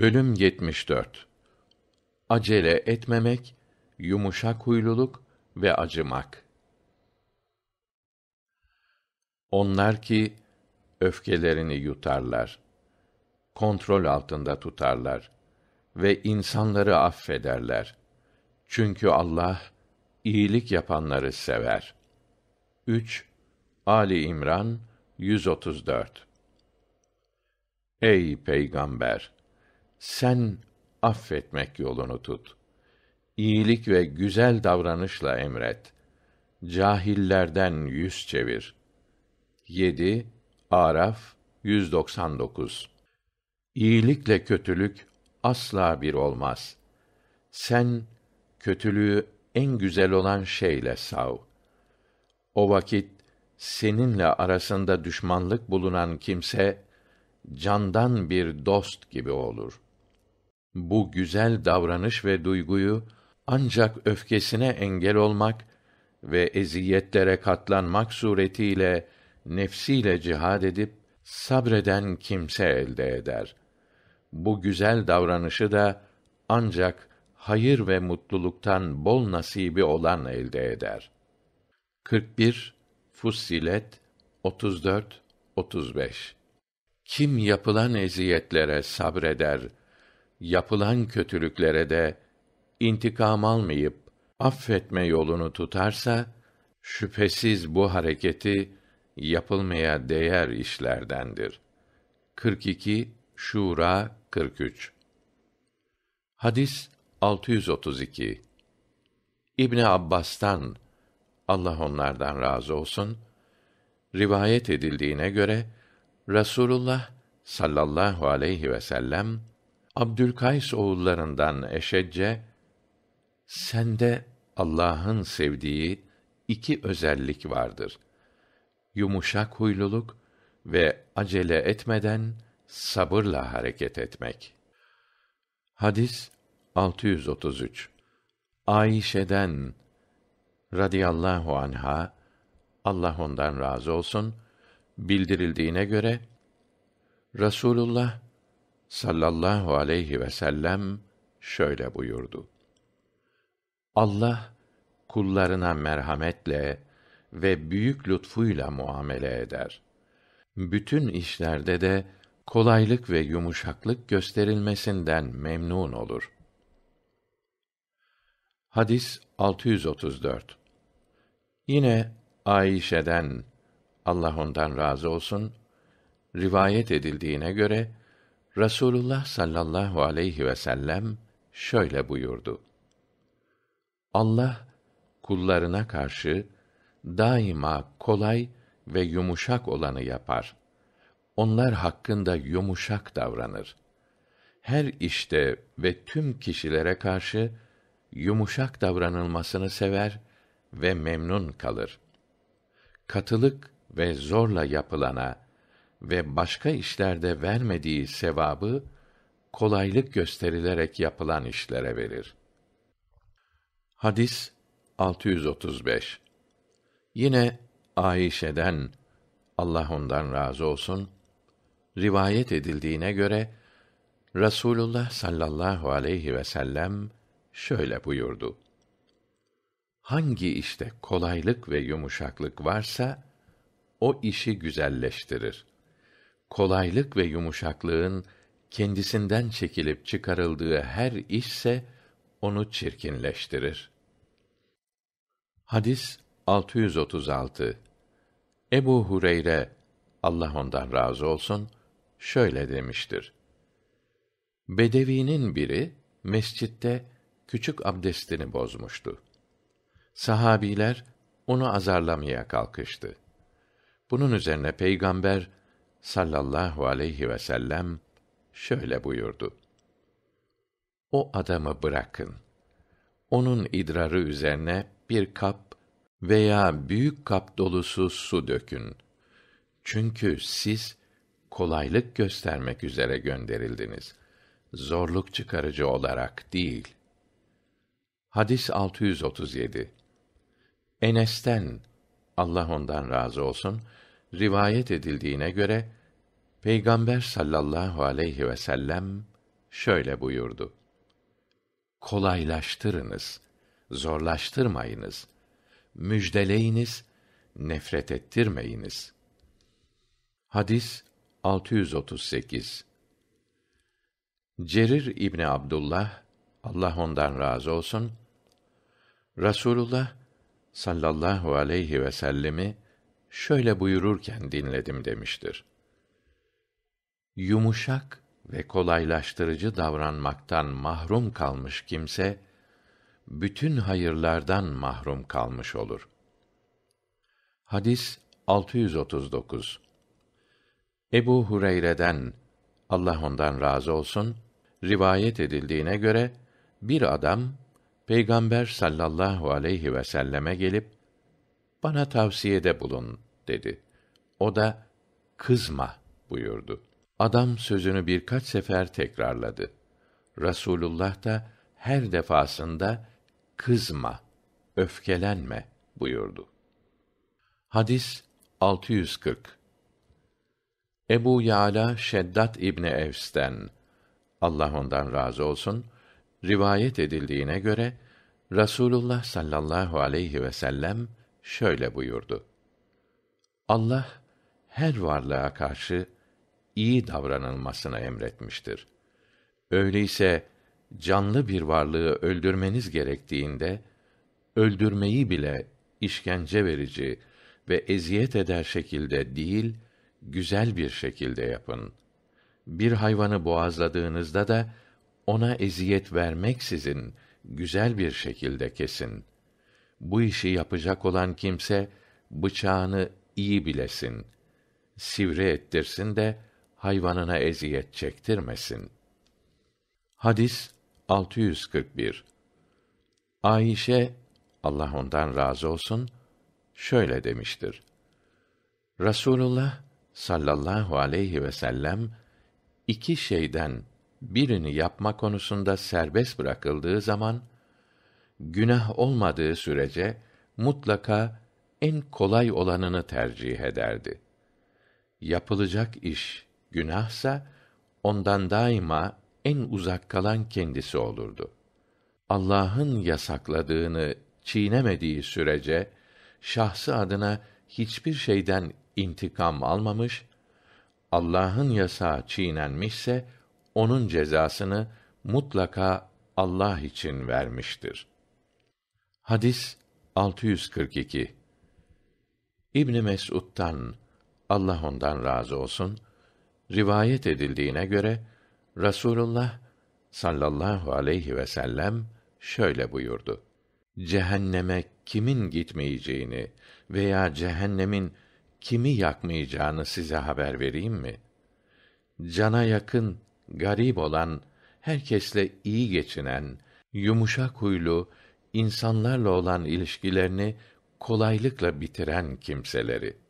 Bölüm 74 Acele etmemek, yumuşak huyluluk ve acımak. Onlar ki öfkelerini yutarlar, kontrol altında tutarlar ve insanları affederler. Çünkü Allah iyilik yapanları sever. 3 Ali İmran 134 Ey peygamber sen affetmek yolunu tut. İyilik ve güzel davranışla emret. Cahillerden yüz çevir. 7 Araf 199 İyilikle kötülük asla bir olmaz. Sen kötülüğü en güzel olan şeyle sav. O vakit seninle arasında düşmanlık bulunan kimse candan bir dost gibi olur.'' Bu güzel davranış ve duyguyu ancak öfkesine engel olmak ve eziyetlere katlanmak suretiyle nefsiyle cihad edip sabreden kimse elde eder. Bu güzel davranışı da ancak hayır ve mutluluktan bol nasibi olan elde eder. 41 Fussilet 34 35 Kim yapılan eziyetlere sabreder, yapılan kötülüklere de intikam almayıp affetme yolunu tutarsa şüphesiz bu hareketi yapılmaya değer işlerdendir. 42 Şura 43 Hadis 632 İbn Abbas'tan Allah onlardan razı olsun rivayet edildiğine göre Rasulullah sallallahu aleyhi ve sellem Abdülkays oğullarından Eşecce, sende Allah'ın sevdiği iki özellik vardır. Yumuşak huyluluk ve acele etmeden sabırla hareket etmek. Hadis 633. Ayşe'den radıyallahu anha Allah ondan razı olsun bildirildiğine göre Rasulullah sallallahu aleyhi ve sellem şöyle buyurdu. Allah kullarına merhametle ve büyük lütfuyla muamele eder. Bütün işlerde de kolaylık ve yumuşaklık gösterilmesinden memnun olur. Hadis 634. Yine Ayşe'den Allah ondan razı olsun rivayet edildiğine göre Rasulullah sallallahu aleyhi ve sellem şöyle buyurdu: Allah kullarına karşı daima kolay ve yumuşak olanı yapar. Onlar hakkında yumuşak davranır. Her işte ve tüm kişilere karşı yumuşak davranılmasını sever ve memnun kalır. Katılık ve zorla yapılana ve başka işlerde vermediği sevabı kolaylık gösterilerek yapılan işlere verir. Hadis 635. Yine Ayşe'den Allah ondan razı olsun rivayet edildiğine göre Rasulullah sallallahu aleyhi ve sellem şöyle buyurdu. Hangi işte kolaylık ve yumuşaklık varsa o işi güzelleştirir kolaylık ve yumuşaklığın kendisinden çekilip çıkarıldığı her işse onu çirkinleştirir. Hadis 636. Ebu Hureyre Allah ondan razı olsun şöyle demiştir. Bedevinin biri mescitte küçük abdestini bozmuştu. Sahabiler onu azarlamaya kalkıştı. Bunun üzerine peygamber sallallahu aleyhi ve sellem şöyle buyurdu. O adamı bırakın. Onun idrarı üzerine bir kap veya büyük kap dolusu su dökün. Çünkü siz kolaylık göstermek üzere gönderildiniz. Zorluk çıkarıcı olarak değil. Hadis 637. Enes'ten Allah ondan razı olsun rivayet edildiğine göre Peygamber sallallahu aleyhi ve sellem şöyle buyurdu: Kolaylaştırınız, zorlaştırmayınız. Müjdeleyiniz, nefret ettirmeyiniz. Hadis 638. Cerir İbni Abdullah Allah ondan razı olsun Rasulullah sallallahu aleyhi ve sellemi şöyle buyururken dinledim demiştir yumuşak ve kolaylaştırıcı davranmaktan mahrum kalmış kimse bütün hayırlardan mahrum kalmış olur. Hadis 639. Ebu Hureyre'den Allah ondan razı olsun rivayet edildiğine göre bir adam Peygamber sallallahu aleyhi ve selleme gelip bana tavsiyede bulun dedi. O da kızma buyurdu. Adam sözünü birkaç sefer tekrarladı. Rasulullah da her defasında kızma, öfkelenme buyurdu. Hadis 640. Ebu Yala Şeddat İbni Evs'ten Allah ondan razı olsun rivayet edildiğine göre Rasulullah sallallahu aleyhi ve sellem şöyle buyurdu. Allah her varlığa karşı iyi davranılmasına emretmiştir. Öyleyse canlı bir varlığı öldürmeniz gerektiğinde öldürmeyi bile işkence verici ve eziyet eder şekilde değil, güzel bir şekilde yapın. Bir hayvanı boğazladığınızda da ona eziyet vermeksizin güzel bir şekilde kesin. Bu işi yapacak olan kimse bıçağını iyi bilesin. Sivri ettirsin de hayvanına eziyet çektirmesin. Hadis 641. Ayşe Allah ondan razı olsun şöyle demiştir. Rasulullah sallallahu aleyhi ve sellem iki şeyden birini yapma konusunda serbest bırakıldığı zaman günah olmadığı sürece mutlaka en kolay olanını tercih ederdi. Yapılacak iş Günahsa ondan daima en uzak kalan kendisi olurdu. Allah'ın yasakladığını çiğnemediği sürece şahsı adına hiçbir şeyden intikam almamış, Allah'ın yasağı çiğnenmişse onun cezasını mutlaka Allah için vermiştir. Hadis 642 İbn Mes'ud'dan Allah ondan razı olsun rivayet edildiğine göre Rasulullah sallallahu aleyhi ve sellem şöyle buyurdu. Cehenneme kimin gitmeyeceğini veya cehennemin kimi yakmayacağını size haber vereyim mi? Cana yakın, garip olan, herkesle iyi geçinen, yumuşak huylu, insanlarla olan ilişkilerini kolaylıkla bitiren kimseleri.''